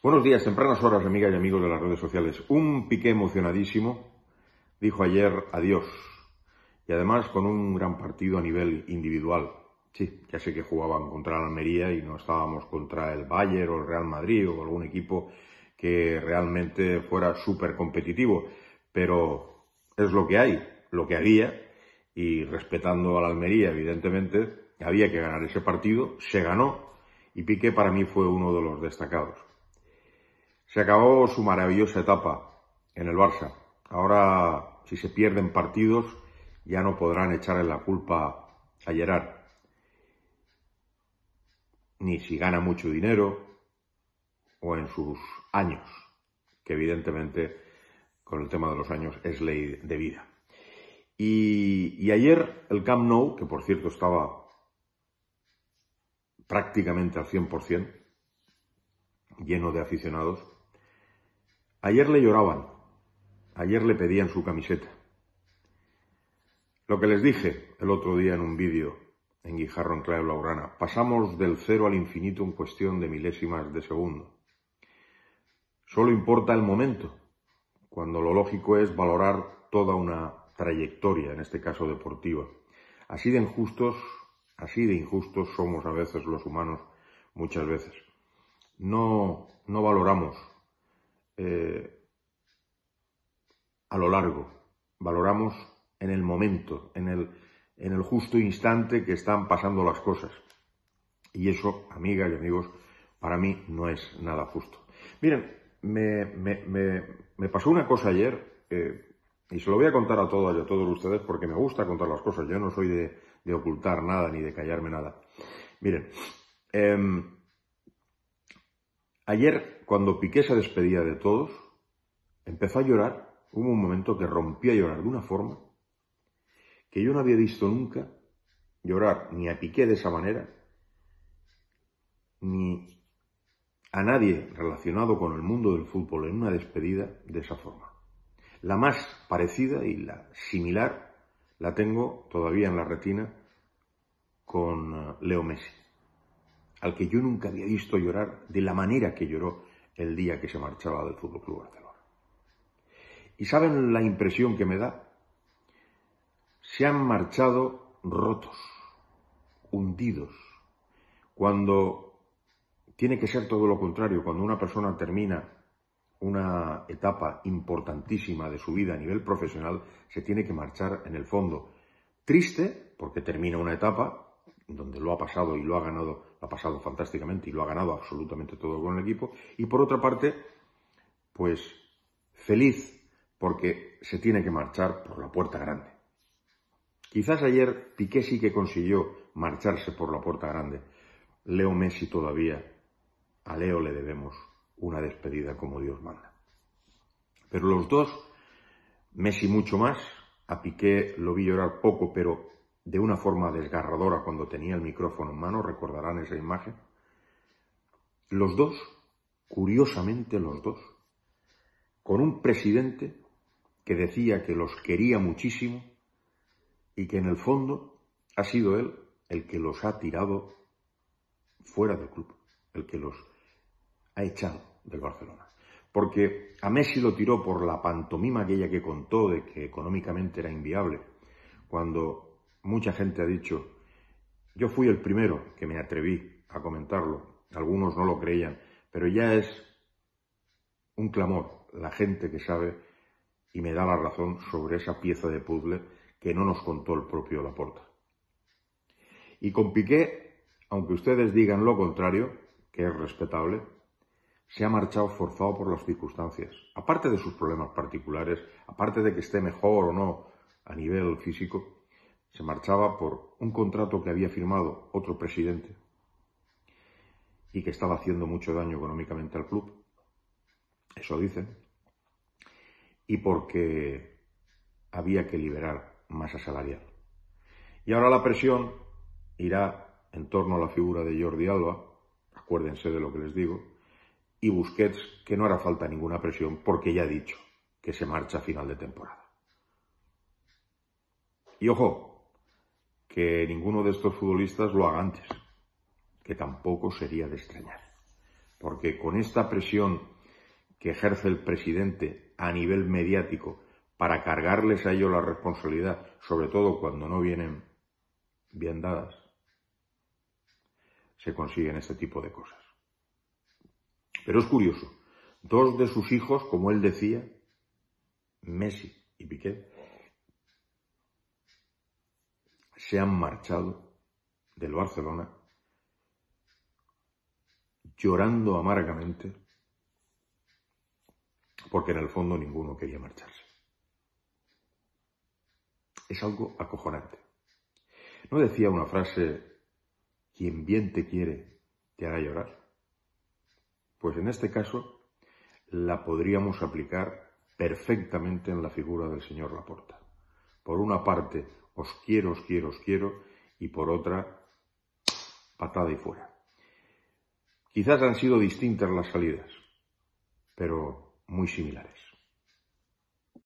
Buenos días, tempranas horas, amigas y amigos de las redes sociales. Un piqué emocionadísimo dijo ayer adiós. Y además con un gran partido a nivel individual. Sí, ya sé que jugaban contra la Almería y no estábamos contra el Bayern o el Real Madrid o algún equipo que realmente fuera súper competitivo. Pero es lo que hay, lo que había. Y respetando a la Almería, evidentemente, había que ganar ese partido. Se ganó. Y Piqué para mí fue uno de los destacados. Se acabó su maravillosa etapa en el Barça. Ahora, si se pierden partidos, ya no podrán echarle la culpa a Gerard. Ni si gana mucho dinero o en sus años, que evidentemente con el tema de los años es ley de vida. Y, ayer el Camp Nou, que por cierto estaba prácticamente al 100%, lleno de aficionados, Ayer le lloraban, ayer le pedían su camiseta. Lo que les dije el otro día en un vídeo en Guijarro en Clave pasamos del cero al infinito en cuestión de milésimas de segundo. Solo importa el momento, cuando lo lógico es valorar toda una trayectoria, en este caso deportiva. Así de injustos, así de injustos somos a veces los humanos, muchas veces. No, no valoramos eh, a lo largo, valoramos en el momento, en el, justo instante que están pasando las cosas. Y eso, amigas y amigos, para mí no es nada justo. Miren, me, pasó una cosa ayer, eh, y se lo voy a contar a todas a todos ustedes porque me gusta contar las cosas. Yo no soy de, de ocultar nada ni de callarme nada. Miren, eh, Ayer, cuando Piqué se despedía de todos, empezó a llorar. Hubo un momento que rompió a llorar de una forma que yo no había visto nunca llorar ni a Piqué de esa manera, ni a nadie relacionado con el mundo del fútbol en una despedida de esa forma. La más parecida y la similar la tengo todavía en la retina con eh, Leo Messi al que yo nunca había visto llorar de la manera que lloró el día que se marchaba del Fútbol Club Barcelona. ¿Y saben la impresión que me da? Se han marchado rotos, hundidos. Cuando tiene que ser todo lo contrario, cuando una persona termina una etapa importantísima de su vida a nivel profesional, se tiene que marchar en el fondo. Triste, porque termina una etapa, donde lo ha pasado y lo ha ganado, lo ha pasado fantásticamente y lo ha ganado absolutamente todo con el equipo. Y por otra parte, pues feliz porque se tiene que marchar por la puerta grande. Quizás ayer Piqué sí que consiguió marcharse por la puerta grande. Leo Messi todavía. A Leo le debemos una despedida como Dios manda. Pero los dos, Messi mucho más, a Piqué lo vi llorar poco, pero de una forma desgarradora cuando tenía el micrófono en mano, recordarán esa imagen. Los dos, curiosamente los dos, con un presidente que decía que los quería muchísimo y que en el fondo ha sido él el que los ha tirado fuera del club, el que los ha echado del Barcelona. Porque a Messi lo tiró por la pantomima aquella que contó de que económicamente era inviable, cuando Mucha gente ha dicho, yo fui el primero que me atreví a comentarlo, algunos no lo creían, pero ya es un clamor la gente que sabe y me da la razón sobre esa pieza de puzzle que no nos contó el propio Laporta. Y con Piqué, aunque ustedes digan lo contrario, que es respetable, se ha marchado forzado por las circunstancias. Aparte de sus problemas particulares, aparte de que esté mejor o no a nivel físico, se marchaba por un contrato que había firmado otro presidente y que estaba haciendo mucho daño económicamente al club, eso dicen, y porque había que liberar masa salarial. Y ahora la presión irá en torno a la figura de Jordi Alba, acuérdense de lo que les digo, y Busquets, que no hará falta ninguna presión porque ya ha dicho que se marcha a final de temporada. Y ojo, que ninguno de estos futbolistas lo haga antes, que tampoco sería de extrañar. Porque con esta presión que ejerce el presidente a nivel mediático para cargarles a ellos la responsabilidad, sobre todo cuando no vienen bien dadas, se consiguen este tipo de cosas. Pero es curioso, dos de sus hijos, como él decía, Messi y Piqué, se han marchado del Barcelona llorando amargamente porque en el fondo ninguno quería marcharse. Es algo acojonante. ¿No decía una frase, quien bien te quiere te hará llorar? Pues en este caso la podríamos aplicar perfectamente en la figura del señor Laporta. Por una parte, os quiero, os quiero, os quiero, y por otra, patada y fuera. Quizás han sido distintas las salidas, pero muy similares.